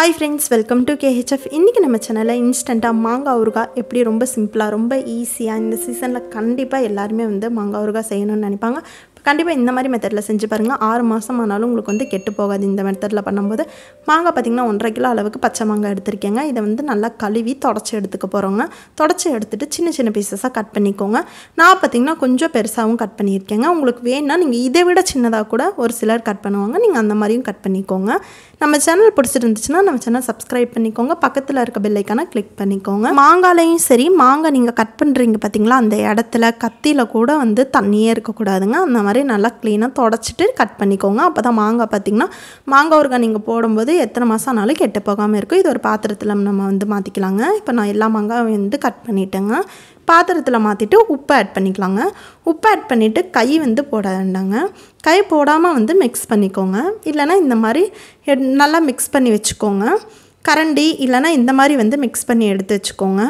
hi friends welcome to KHF இன்றைக்கி நம்ம சேனலில் இன்ஸ்டண்ட்டாக மாங்காய் ஊருகா எப்படி ரொம்ப சிம்பிளாக ரொம்ப ஈஸியாக இந்த சீசனில் கண்டிப்பாக எல்லாருமே வந்து மாங்காய் ஊருகா செய்யணும்னு நினைப்பாங்க கண்டிப்பாக இந்த மாதிரி மெத்தடில் செஞ்சு பாருங்கள் ஆறு மாதம் ஆனாலும் உங்களுக்கு வந்து கெட்டு போகாது இந்த மெத்தடில் பண்ணும்போது மாங்காய் பார்த்திங்கன்னா ஒன்றரை கிலோ அளவுக்கு பச்சை மாங்காய் எடுத்திருக்கேங்க இதை வந்து நல்லா கழுவி தொடச்சி எடுத்துக்க போகிறோங்க தொடச்சி எடுத்துகிட்டு சின்ன சின்ன பீசஸாக கட் பண்ணிக்கோங்க நான் பார்த்திங்கன்னா கொஞ்சம் பெருசாகவும் கட் பண்ணியிருக்கேங்க உங்களுக்கு வேணுன்னா நீங்கள் இதை விட சின்னதாக கூட ஒரு சிலர் கட் பண்ணுவாங்க நீங்கள் அந்த மாதிரியும் கட் பண்ணிக்கோங்க நம்ம சேனல் பிடிச்சிருந்துச்சுன்னா நம்ம சேனல் சப்ஸ்கிரைப் பண்ணிக்கோங்க பக்கத்தில் இருக்க பெல்லைக்கான கிளிக் பண்ணிக்கோங்க மாங்காலையும் சரி மாங்காய் நீங்கள் கட் பண்ணுறீங்க பார்த்தீங்களா அந்த இடத்துல கத்தியில் கூட வந்து தண்ணியே இருக்கக்கூடாதுங்க அந்த மாதிரி நல்லா க்ளீனாக தொடச்சிட்டு கட் பண்ணிக்கோங்க அப்போ தான் மாங்காய் பார்த்திங்கன்னா மாங்காய் ஊறுகாய் நீங்கள் போடும்போது எத்தனை மாதம் ஆனாலும் கெட்டு போகாமல் இருக்கும் இது ஒரு பாத்திரத்தில் நம்ம வந்து மாற்றிக்கலாங்க இப்போ நான் எல்லா மாங்காயும் வந்து கட் பண்ணிட்டேங்க பாத்திரத்தில் மாற்றிட்டு உப்பு ஆட் பண்ணிக்கலாங்க உப்பு ஆட் பண்ணிவிட்டு கை வந்து போட வேண்டாங்க கை போடாமல் வந்து மிக்ஸ் பண்ணிக்கோங்க இல்லைனா இந்த மாதிரி நல்லா மிக்ஸ் பண்ணி வச்சுக்கோங்க கரண்டி இல்லைனா இந்த மாதிரி வந்து மிக்ஸ் பண்ணி எடுத்து வச்சுக்கோங்க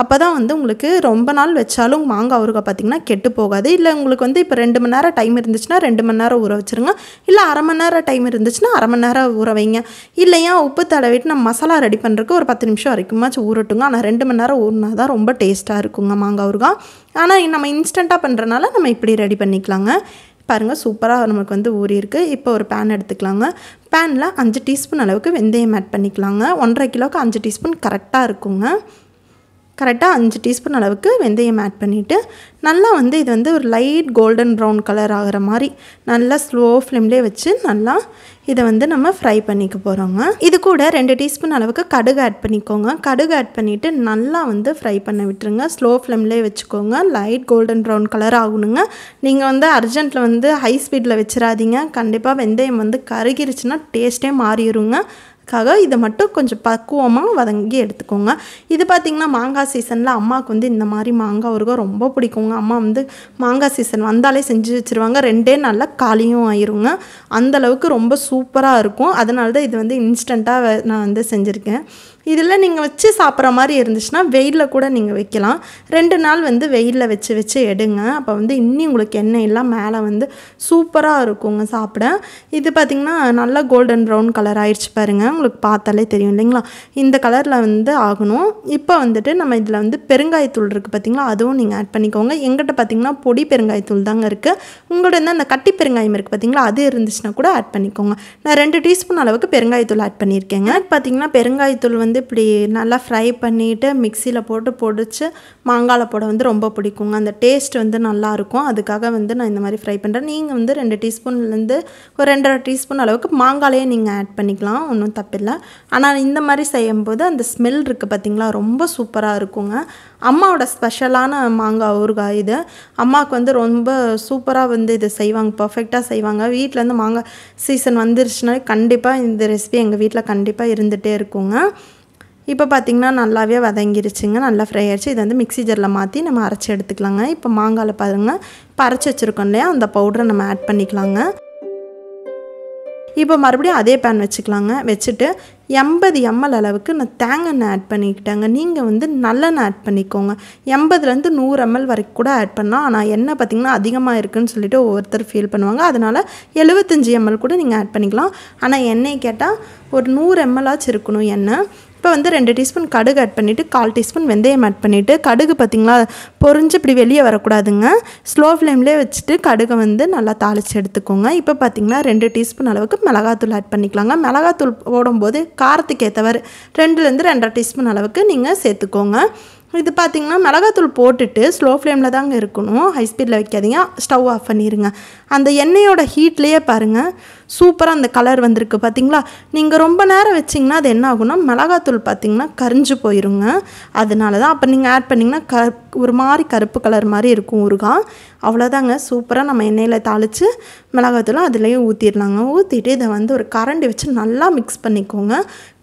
அப்போ தான் வந்து உங்களுக்கு ரொம்ப நாள் வச்சாலும் மாங்காய் ஊறுகாய் பார்த்திங்கன்னா கெட்டு போகாது இல்லை உங்களுக்கு வந்து இப்போ ரெண்டு மணி நேரம் டைம் இருந்துச்சுன்னா ரெண்டு மணி நேரம் ஊற வச்சுருங்க இல்லை அரை மணி நேரம் டைம் இருந்துச்சுன்னா அரை மணி நேரம் ஊற வைங்க இல்லையா உப்பு தடவிட்டு நம்ம மசாலா ரெடி பண்ணுறதுக்கு ஒரு பத்து நிமிஷம் வரைக்குமாச்சும் ஊறட்டுங்க ஆனால் ரெண்டு மணி நேரம் ஊறினா தான் ரொம்ப டேஸ்ட்டாக இருக்குங்க மாங்காய் ஊறுகாய் ஆனால் நம்ம இன்ஸ்டண்ட்டாக பண்ணுறனால நம்ம இப்படி ரெடி பண்ணிக்கலாங்க பாருங்கள் சூப்பராக நமக்கு வந்து ஊறியிருக்கு இப்போ ஒரு பேன் எடுத்துக்கலாங்க பேனில் அஞ்சு டீஸ்பூன் அளவுக்கு வெந்தயம் ஆட் பண்ணிக்கலாங்க ஒன்றரை கிலோவுக்கு அஞ்சு டீஸ்பூன் கரெக்டாக இருக்குங்க கரெக்டாக அஞ்சு டீஸ்பூன் அளவுக்கு வெந்தயம் ஆட் பண்ணிவிட்டு நல்லா வந்து இது வந்து ஒரு லைட் கோல்டன் ப்ரௌன் கலர் ஆகிற மாதிரி நல்லா ஸ்லோ ஃப்ளேம்லேயே வச்சு நல்லா இதை வந்து நம்ம ஃப்ரை பண்ணிக்க போகிறோங்க இது கூட ரெண்டு டீஸ்பூன் அளவுக்கு கடுகு ஆட் பண்ணிக்கோங்க கடுகு ஆட் பண்ணிவிட்டு நல்லா வந்து ஃப்ரை பண்ண விட்டுருங்க ஸ்லோ ஃப்ளேம்லேயே வச்சுக்கோங்க லைட் கோல்டன் ப்ரௌன் கலர் ஆகணுங்க நீங்கள் வந்து அர்ஜென்ட்டில் வந்து ஹை ஸ்பீடில் வச்சிடாதீங்க கண்டிப்பாக வெந்தயம் வந்து கருகிருச்சுன்னா டேஸ்ட்டே மாறிடுங்க அதுக்காக இதை மட்டும் கொஞ்சம் பக்குவமாக வதங்கி எடுத்துக்கோங்க இது பார்த்திங்கன்னா மாங்காய் சீசனில் அம்மாவுக்கு வந்து இந்த மாதிரி மாங்காய் ஊறுகாய் ரொம்ப பிடிக்குங்க அம்மா வந்து மாங்காய் சீசன் வந்தாலே செஞ்சு வச்சுருவாங்க ரெண்டே நாளில் காலியும் ஆயிருங்க அந்தளவுக்கு ரொம்ப சூப்பராக இருக்கும் அதனால தான் இது வந்து இன்ஸ்டண்ட்டாக நான் வந்து செஞ்சுருக்கேன் இதில் நீங்கள் வச்சு சாப்பிட்ற மாதிரி இருந்துச்சுன்னா வெயிலில் கூட நீங்கள் வைக்கலாம் ரெண்டு நாள் வந்து வெயிலில் வச்சு வச்சு எடுங்க அப்போ வந்து இன்னி உங்களுக்கு எண்ணெய் எல்லாம் மேலே வந்து சூப்பராக இருக்குங்க சாப்பிட இது பார்த்திங்கன்னா நல்லா கோல்டன் ப்ரௌன் கலர் ஆயிடுச்சு பாருங்கள் உங்களுக்கு பார்த்தாலே தெரியும் இல்லைங்களா இந்த கலரில் வந்து ஆகணும் இப்போ வந்துட்டு நம்ம இதில் வந்து பெருங்காயத்தூள் இருக்குது பார்த்திங்களா அதுவும் நீங்கள் ஆட் பண்ணிக்கோங்க எங்கிட்ட பார்த்திங்கன்னா பொடி பெருங்காயத்தூள் தாங்க இருக்குது உங்களோட வந்து அந்த கட்டி பெருங்காயம் இருக்குது பார்த்திங்களா அது இருந்துச்சுன்னா கூட ஆட் பண்ணிக்கோங்க நான் ரெண்டு டீஸ்பூன் அளவுக்கு பெருங்காயத்தூள் ஆட் பண்ணியிருக்கேங்க பார்த்திங்கன்னா பெருங்காயத்தூள் வந்து வந்து இப்படி நல்லா ஃப்ரை பண்ணிவிட்டு மிக்சியில் போட்டு பொடிச்சு மாங்காய் போட வந்து ரொம்ப பிடிக்குங்க அந்த டேஸ்ட் வந்து நல்லாயிருக்கும் அதுக்காக வந்து நான் இந்த மாதிரி ஃப்ரை பண்ணுறேன் நீங்கள் வந்து ரெண்டு டீஸ்பூன்லேருந்து ஒரு ரெண்டரை டீஸ்பூன் அளவுக்கு மாங்காலையே நீங்கள் ஆட் பண்ணிக்கலாம் ஒன்றும் தப்பில்லை ஆனால் இந்த மாதிரி செய்யும்போது அந்த ஸ்மெல் இருக்குது பார்த்திங்களா ரொம்ப சூப்பராக இருக்குங்க அம்மாவோட ஸ்பெஷலான மாங்காய் ஊறுகாய் இது அம்மாவுக்கு வந்து ரொம்ப சூப்பராக வந்து இது செய்வாங்க பர்ஃபெக்டாக செய்வாங்க வீட்டிலேருந்து மாங்காய் சீசன் வந்துருச்சுனாலே கண்டிப்பாக இந்த ரெசிபி எங்கள் வீட்டில் கண்டிப்பாக இருந்துகிட்டே இருக்குங்க இப்போ பார்த்திங்கன்னா நல்லாவே வதங்கிருச்சுங்க நல்லா ஃப்ரை ஆகிடுச்சு இதை வந்து மிக்சி ஜரில் மாற்றி நம்ம அரைச்சி எடுத்துக்கலாங்க இப்போ மாங்காயில் பாருங்கள் இப்போ அரைச்சி வச்சுருக்கோம் இல்லையா அந்த பவுடரை நம்ம ஆட் பண்ணிக்கலாங்க இப்போ மறுபடியும் அதே பேன் வச்சுக்கலாங்க வச்சுட்டு எண்பது எம்எல் அளவுக்கு நான் தேங்காய் ஆட் பண்ணிக்கிட்டேங்க நீங்கள் வந்து நல்லெண்ணெய் ஆட் பண்ணிக்கோங்க எண்பதுலேருந்து நூறு எம்எல் வரைக்கும் கூட ஆட் பண்ணலாம் ஆனால் எண்ணெய் பார்த்திங்கன்னா அதிகமாக இருக்குதுன்னு சொல்லிட்டு ஒவ்வொருத்தர் ஃபீல் பண்ணுவாங்க அதனால் எழுபத்தஞ்சி எம்எல் கூட நீங்கள் ஆட் பண்ணிக்கலாம் ஆனால் எண்ணெய் கேட்டால் ஒரு நூறு எம்எல்லாச்சும் இருக்கணும் எண்ணெய் இப்போ வந்து ரெண்டு டீஸ்பூன் கடுகு ஆட் பண்ணிவிட்டு கால் டீஸ்பூன் வெந்தயம் ஆட் பண்ணிவிட்டு கடுகு பார்த்திங்களா பொறிஞ்சு இப்படி வெளியே வரக்கூடாதுங்க ஸ்லோ ஃப்ளேம்லேயே வச்சுட்டு கடுகை வந்து நல்லா தாளித்து எடுத்துக்கோங்க இப்போ பார்த்திங்கன்னா ரெண்டு டீஸ்பூன் அளவுக்கு மிளகாத்தூள் ஆட் பண்ணிக்கலாங்க மிளகாத்தூள் போடும்போது காரத்துக்கு ஏற்றவர் ரெண்டுலேருந்து ரெண்டரை டீஸ்பூன் அளவுக்கு நீங்கள் சேர்த்துக்கோங்க இது பார்த்திங்கன்னா மிளகாத்தூள் போட்டுட்டு ஸ்லோ ஃப்ளேமில் தாங்க இருக்கணும் ஹை ஸ்பீடில் வைக்காதீங்க ஸ்டவ் ஆஃப் பண்ணிடுங்க அந்த எண்ணெயோட ஹீட்லேயே பாருங்கள் சூப்பராக அந்த கலர் வந்திருக்கு பார்த்திங்களா நீங்கள் ரொம்ப நேரம் வச்சிங்கன்னா அது என்ன ஆகும்னா மிளகாத்தூள் பார்த்திங்கன்னா கரிஞ்சு போயிருங்க அதனால தான் அப்போ நீங்கள் ஆட் பண்ணிங்கன்னா க ஒரு மாதிரி கருப்பு கலர் மாதிரி இருக்கும் ஊறுகாய் அவ்வளோதாங்க சூப்பராக நம்ம எண்ணெயில் தாளித்து மிளகாத்தூளும் அதுலேயும் ஊற்றிடலாங்க ஊற்றிட்டு இதை வந்து ஒரு கரண்டி வச்சு நல்லா மிக்ஸ் பண்ணிக்கோங்க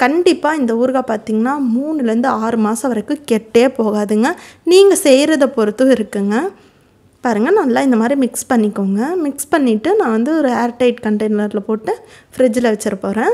கண்டிப்பாக இந்த ஊறுகாய் பார்த்திங்கன்னா மூணுலேருந்து ஆறு மாதம் வரைக்கும் கெட்டே போகாதுங்க நீங்கள் செய்கிறத பொறுத்தும் இருக்குங்க பாருங்கள் நல்லா இந்த மாதிரி மிக்ஸ் பண்ணிக்கோங்க மிக்ஸ் பண்ணிவிட்டு நான் வந்து ஒரு ஏர்டைட் கண்டெய்னரில் போட்டு ஃப்ரிட்ஜில் வச்சுருப்போகிறேன்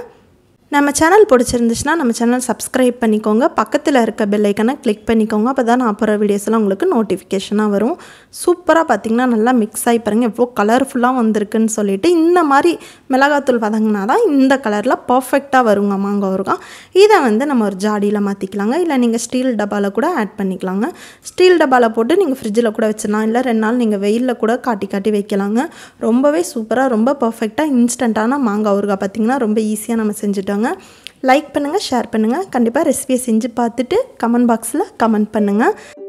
நம்ம சேனல் பிடிச்சிருந்துச்சுன்னா நம்ம சேனல் சப்ஸ்கிரைப் பண்ணிக்கோங்க பக்கத்தில் இருக்க பெல்லைக்கனை கிளிக் பண்ணிக்கோங்க அப்போ தான் நான் அப்புறம் வீடியோஸ்லாம் உங்களுக்கு நோட்டிஃபிகேஷனாக வரும் சூப்பராக பார்த்திங்கன்னா நல்லா மிக்ஸ் ஆகி பாருங்கள் எவ்வளோ கலர்ஃபுல்லாக வந்திருக்குன்னு சொல்லிட்டு இந்த மாதிரி மிளகாத்தூள் வதங்கினா தான் இந்த கலரில் பர்ஃபெக்டாக வருங்க மாங்காய் ஊறுகாய் இதை வந்து நம்ம ஒரு ஜாடியில் மாற்றிக்கலாங்க இல்லை நீங்கள் ஸ்டீல் டப்பாவில் கூட ஆட் பண்ணிக்கலாங்க ஸ்டீல் டப்பாவில் போட்டு நீங்கள் ஃப்ரிட்ஜில் கூட வச்சிடலாம் இல்லை ரெண்டு நாள் நீங்கள் வெயிலில் கூட காட்டி காட்டி வைக்கலாங்க ரொம்பவே சூப்பராக ரொம்ப பர்ஃபெக்டாக இன்ஸ்டண்ட்டான மாங்காய் ஊறுகாய் பார்த்திங்கன்னா ரொம்ப ஈஸியாக நம்ம செஞ்சுட்டோம் பண்ணியிருக்காங்க லைக் பண்ணுங்கள் ஷேர் பண்ணுங்கள் கண்டிப்பாக ரெசிபியை செஞ்சு பார்த்துட்டு கமெண்ட் பாக்ஸில் கமெண்ட் பண்ணுங்கள்